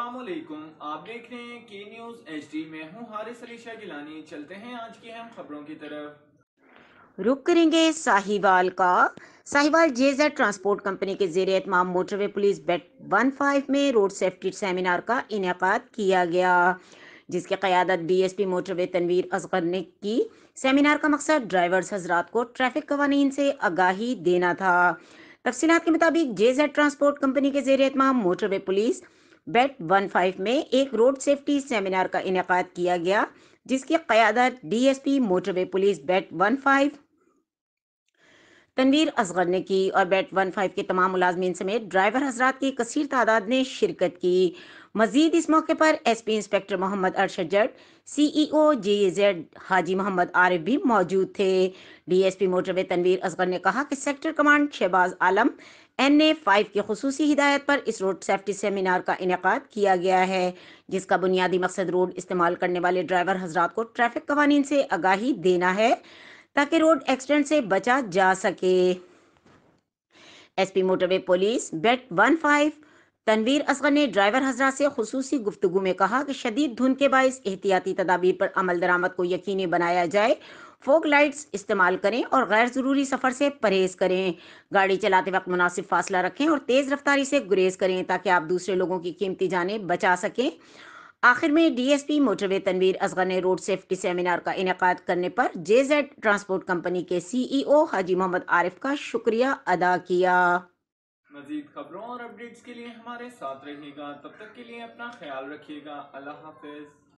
असलम आप देख रहे हैं के न्यूज एच डी में हूँ हारिस अलीशा गिलानी चलते हैं आज की अहम खबरों की तरफ रुक करेंगे साहिवाल का साहिवाल जेजेड ट्रांसपोर्ट कंपनी के जेर एहतमाम motorway police beat one five में रोड सेफ्टी सेमिनार का इनका किया गया जिसके क़्यादत D S P motorway Tanveer Asghar ने की सेमिनार का मकसद ड्राइवर्स हजरात को ट्रैफिक कवानी से आगाही देना था तफसीत के मुताबिक जेजेड ट्रांसपोर्ट कंपनी के जेर एहतमाम motorway police beat one five में एक रोड सेफ्टी सेमिनार का इनका किया गया जिसकी क्यादत DSP motorway police beat one five Tanveer Asghar ने की और बेट वन फाइव के तमाम मुलाजमीन समेत ड्राइवर हजरात की कसर तादाद ने शिरकत की मजीद इस मौके पर S P inspector Mohammad Arshad Jatt C O J Z Haji Mohammad Arif भी मौजूद थे D S P motorway Tanveer Asghar ने कहा कि sector command Shahbaz Alam N A five की खसूसी हिदायत पर इस रोड सेफ्टी सेमिनार का इनका किया गया है जिसका बुनियादी मकसद रोड इस्तेमाल करने वाले ड्राइवर हजरात को ट्रैफिक कवानीन से आगाही देना है ताकि रोड एक्सीडेंट से बचा जा सके SP motorway police beat one five Tanveer Asghar ने ड्राइवर हजरा से खसूसी गुफ्तु में कहा कि शदीद धुंध के बायस एहतियाती तदाबीर पर अमल दरामद को यकीनी बनाया जाए फोक लाइट्स इस्तेमाल करें और गैर ज़रूरी सफ़र से परहेज़ करें गाड़ी चलाते वक्त मुनासिब फासला रखें और तेज़ रफ्तारी से गुरेज करें ताकि आप दूसरे लोगों की कीमती जाने बचा सकें आखिर में डीएसपी मोटरवे तनवीर असगर ने रोड सेफ्टी सेमिनार का इनका करने पर जेड ट्रांसपोर्ट कंपनी के सीईओ हाजी मोहम्मद आरिफ का शुक्रिया अदा किया खबरों और अपडेट्स के लिए हमारे साथ रहिएगा तब तक के लिए अपना ख्याल रखिएगा अल्लाह हाफिज़